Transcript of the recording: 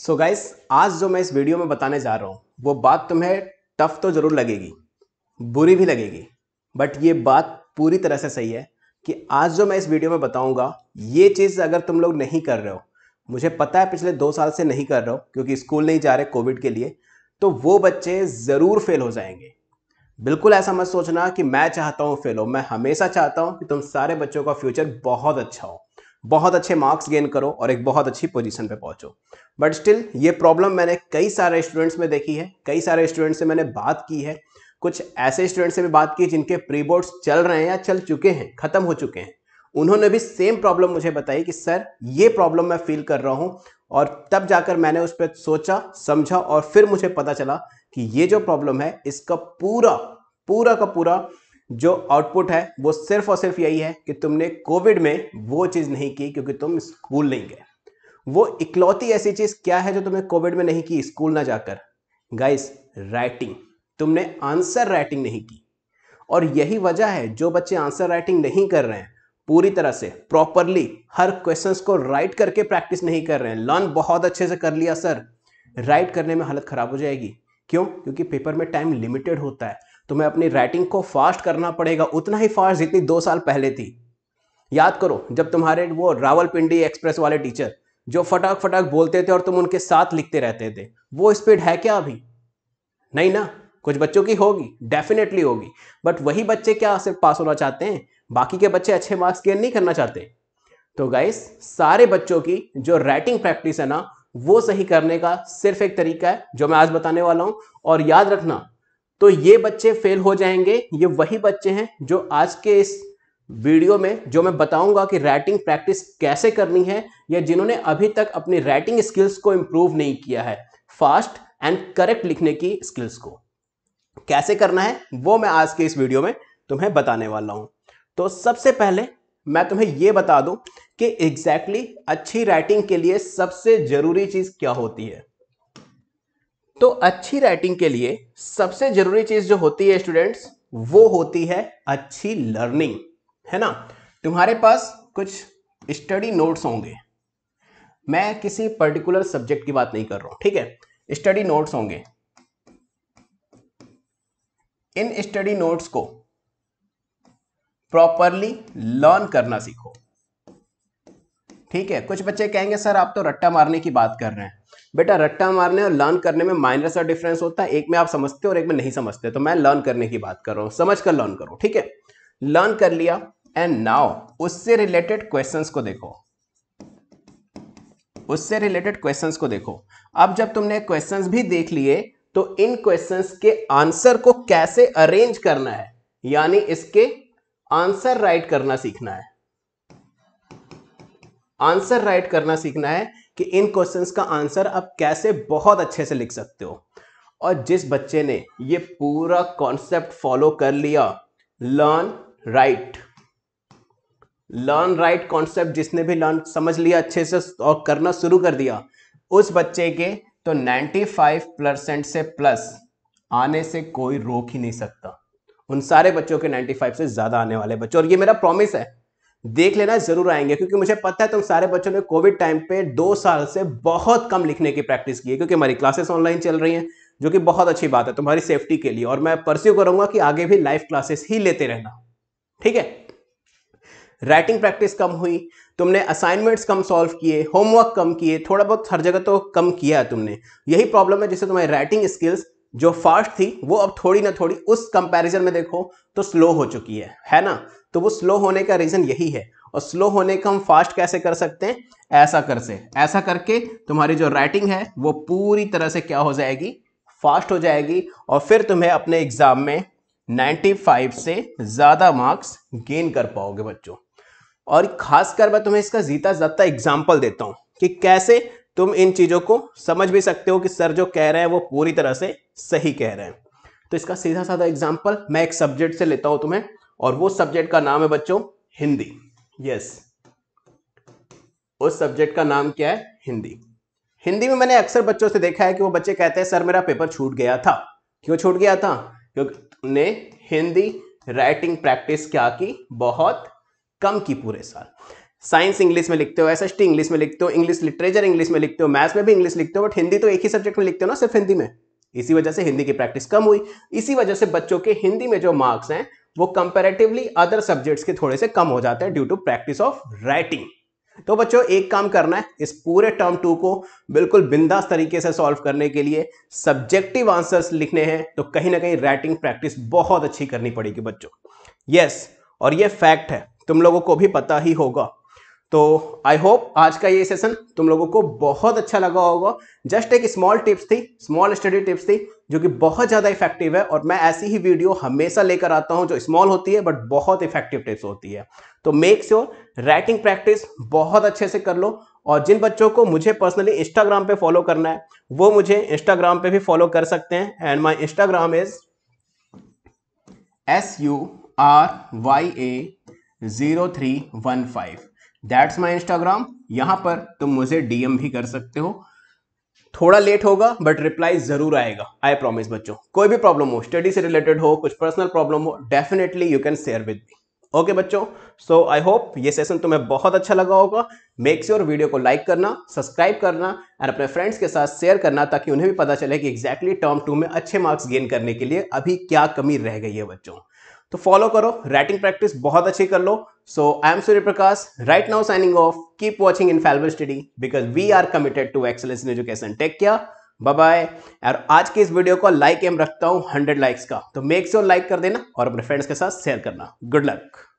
सो so guys आज जो मैं इस वीडियो में बताने जा रहा हूँ वो बात तुम्हें टफ तो ज़रूर लगेगी बुरी भी लगेगी बट ये बात पूरी तरह से सही है कि आज जो मैं इस वीडियो में बताऊँगा ये चीज़ अगर तुम लोग नहीं कर रहे हो मुझे पता है पिछले दो साल से नहीं कर रहे हो क्योंकि स्कूल नहीं जा रहे कोविड के लिए तो वो बच्चे ज़रूर फेल हो जाएंगे बिल्कुल ऐसा मत सोचना कि मैं चाहता हूँ फेल हो मैं हमेशा चाहता हूँ कि तुम सारे बच्चों का फ्यूचर बहुत अच्छा हो बहुत अच्छे मार्क्स गेन करो और एक बहुत अच्छी पोजीशन पे पहुंचो बट स्टिल ये प्रॉब्लम मैंने कई सारे स्टूडेंट्स में देखी है कई सारे स्टूडेंट्स से मैंने बात की है कुछ ऐसे स्टूडेंट्स से भी बात की जिनके प्री बोर्ड्स चल रहे हैं या चल चुके हैं खत्म हो चुके हैं उन्होंने भी सेम प्रॉब्लम मुझे बताई कि सर ये प्रॉब्लम मैं फील कर रहा हूँ और तब जाकर मैंने उस पर सोचा समझा और फिर मुझे पता चला कि ये जो प्रॉब्लम है इसका पूरा पूरा का पूरा जो आउटपुट है वो सिर्फ और सिर्फ यही है कि तुमने कोविड में वो चीज़ नहीं की क्योंकि तुम स्कूल नहीं गए वो इकलौती ऐसी चीज़ क्या है जो तुमने कोविड में नहीं की स्कूल ना जाकर गाइस राइटिंग तुमने आंसर राइटिंग नहीं की और यही वजह है जो बच्चे आंसर राइटिंग नहीं कर रहे हैं पूरी तरह से प्रॉपरली हर क्वेश्चन को राइट करके प्रैक्टिस नहीं कर रहे हैं लर्न बहुत अच्छे से कर लिया सर राइट करने में हालत खराब हो जाएगी क्यों क्योंकि पेपर में टाइम लिमिटेड होता है तुम्हें अपनी राइटिंग को फास्ट करना पड़ेगा उतना ही फास्ट जितनी दो साल पहले थी याद करो जब तुम्हारे वो रावलपिंडी एक्सप्रेस वाले टीचर जो फटाक फटाक बोलते थे और तुम उनके साथ लिखते रहते थे वो स्पीड है क्या अभी नहीं ना कुछ बच्चों की होगी डेफिनेटली होगी बट वही बच्चे क्या सिर्फ पास होना चाहते हैं बाकी के बच्चे अच्छे मार्क्स गेन नहीं करना चाहते तो गाइस सारे बच्चों की जो राइटिंग प्रैक्टिस है ना वो सही करने का सिर्फ एक तरीका है जो मैं आज बताने वाला हूं और याद रखना तो ये बच्चे फेल हो जाएंगे ये वही बच्चे हैं जो आज के इस वीडियो में जो मैं बताऊंगा कि राइटिंग प्रैक्टिस कैसे करनी है या जिन्होंने अभी तक अपनी राइटिंग स्किल्स को इम्प्रूव नहीं किया है फास्ट एंड करेक्ट लिखने की स्किल्स को कैसे करना है वो मैं आज के इस वीडियो में तुम्हें बताने वाला हूँ तो सबसे पहले मैं तुम्हें ये बता दूं कि एग्जैक्टली exactly अच्छी राइटिंग के लिए सबसे जरूरी चीज़ क्या होती है तो अच्छी राइटिंग के लिए सबसे जरूरी चीज जो होती है स्टूडेंट्स वो होती है अच्छी लर्निंग है ना तुम्हारे पास कुछ स्टडी नोट्स होंगे मैं किसी पर्टिकुलर सब्जेक्ट की बात नहीं कर रहा हूं ठीक है स्टडी नोट्स होंगे इन स्टडी नोट्स को प्रॉपरली लर्न करना सीखो ठीक है कुछ बच्चे कहेंगे सर आप तो रट्टा मारने की बात कर रहे हैं बेटा रट्टा मारने और लर्न करने में माइनर सा डिफरेंस होता है एक में आप समझते हो और एक में नहीं समझते तो मैं लर्न करने की बात कर रहा हूँ समझ कर लर्न करो ठीक है लर्न कर लिया एंड नाउ उससे रिलेटेड क्वेश्चंस को देखो उससे रिलेटेड क्वेश्चंस को देखो अब जब तुमने क्वेश्चंस भी देख लिए तो इन क्वेश्चंस के आंसर को कैसे अरेंज करना है यानी इसके आंसर राइट करना सीखना है आंसर राइट करना सीखना है कि इन क्वेश्चंस का आंसर आप कैसे बहुत अच्छे से लिख सकते हो और जिस बच्चे ने ये पूरा कॉन्सेप्ट फॉलो कर लिया learn write learn write concept जिसने भी लर्न समझ लिया अच्छे से और करना शुरू कर दिया उस बच्चे के तो 95 परसेंट से प्लस आने से कोई रोक ही नहीं सकता उन सारे बच्चों के 95 से ज़्यादा आने वाले बच्चों और ये मेरा प्रॉमिस है देख लेना जरूर आएंगे क्योंकि मुझे पता है तुम सारे बच्चों ने कोविड टाइम पे दो साल से बहुत कम लिखने की प्रैक्टिस की है क्योंकि हमारी क्लासेस ऑनलाइन चल रही हैं जो कि बहुत अच्छी बात है तुम्हारी सेफ्टी के लिए और मैं परस्यू करूंगा कि आगे भी लाइव क्लासेस ही लेते रहना ठीक है राइटिंग प्रैक्टिस कम हुई तुमने असाइनमेंट्स कम सॉल्व किए होमवर्क कम किए थोड़ा बहुत हर जगह तो कम किया है तुमने यही प्रॉब्लम है जिससे तुम्हारी राइटिंग स्किल्स जो फास्ट थी वो अब थोड़ी ना थोड़ी उस कंपैरिजन में देखो तो स्लो हो चुकी है है ना तो वो स्लो होने का रीज़न यही है और स्लो होने का हम फास्ट कैसे कर सकते हैं ऐसा कर से ऐसा करके तुम्हारी जो राइटिंग है वो पूरी तरह से क्या हो जाएगी फास्ट हो जाएगी और फिर तुम्हें अपने एग्ज़ाम में 95 से ज़्यादा मार्क्स गेन कर पाओगे बच्चों और खासकर मैं तुम्हें इसका जीता जाता एग्जाम्पल देता हूं कि कैसे तुम इन चीज़ों को समझ भी सकते हो कि सर जो कह रहे हैं वो पूरी तरह से सही कह रहे हैं तो इसका सीधा साधा एग्जाम्पल मैं एक सब्जेक्ट से लेता हूँ तुम्हें और वो सब्जेक्ट का नाम है बच्चों हिंदी यस उस सब्जेक्ट का नाम क्या है हिंदी हिंदी में मैंने अक्सर बच्चों से देखा है कि वो बच्चे कहते हैं सर मेरा पेपर छूट गया था क्यों छूट गया था क्योंकि तुमने हिंदी राइटिंग प्रैक्टिस क्या की बहुत कम की पूरे साल साइंस इंग्लिश में लिखते हो एस इंग्लिश में लिखते हो इंग्लिश लिटरेचर इंग्लिश में लिखते हो मैथ्स में भी इंग्लिश लिखते हो बट हिंदी तो एक ही सब्जेक्ट में लिखते हो ना सिर्फ हिंदी में इसी वजह से हिंदी की प्रैक्टिस कम हुई इसी वजह से बच्चों के हिंदी में जो मार्क्स हैं वो कंपेरेटिवली अदर सब्जेक्ट्स के थोड़े से कम हो जाते हैं due to practice of writing तो बच्चों एक काम करना है इस पूरे टर्म टू को बिल्कुल बिंदास तरीके से सॉल्व करने के लिए सब्जेक्टिव आंसर्स लिखने हैं तो कहीं ना कहीं राइटिंग प्रैक्टिस बहुत अच्छी करनी पड़ेगी बच्चों यस yes, और ये फैक्ट है तुम लोगों को भी पता ही होगा तो आई होप आज का ये सेशन तुम लोगों को बहुत अच्छा लगा होगा जस्ट एक स्मॉल टिप्स थी स्मॉल स्टडी टिप्स थी जो कि बहुत ज़्यादा इफेक्टिव है और मैं ऐसी ही वीडियो हमेशा लेकर आता हूँ जो स्मॉल होती है बट बहुत इफेक्टिव टिप्स होती है तो मेक श्योर राइटिंग प्रैक्टिस बहुत अच्छे से कर लो और जिन बच्चों को मुझे पर्सनली इंस्टाग्राम पे फॉलो करना है वो मुझे इंस्टाग्राम पर भी फॉलो कर सकते हैं and my Instagram is S U R Y A zero three one five that's my Instagram यहां पर तुम मुझे डीएम भी कर सकते हो थोड़ा लेट होगा बट रिप्लाई जरूर आएगा आई प्रॉमिस बच्चों कोई भी प्रॉब्लम हो स्टडी से रिलेटेड हो कुछ पर्सनल प्रॉब्लम हो definitely you can share with me okay बच्चों सो आई होप ये सेशन तुम्हें बहुत अच्छा लगा होगा मेक श्योर वीडियो को लाइक करना सब्सक्राइब करना और अपने फ्रेंड्स के साथ शेयर करना ताकि उन्हें भी पता चले कि एग्जैक्टली टर्म टू में अच्छे मार्क्स गेन करने के लिए अभी क्या कमी रह गई है बच्चों तो फॉलो करो राइटिंग प्रैक्टिस बहुत अच्छी कर लो so I am Surya Prakash right now signing off keep watching in infallible study because we are committed to excellence in education take care bye bye और आज के इस वीडियो को लाइक एम रखता हूँ हंड्रेड लाइक्स का तो मेक्स और लाइक कर देना और अपने फ्रेंड्स के साथ शेयर करना गुड लक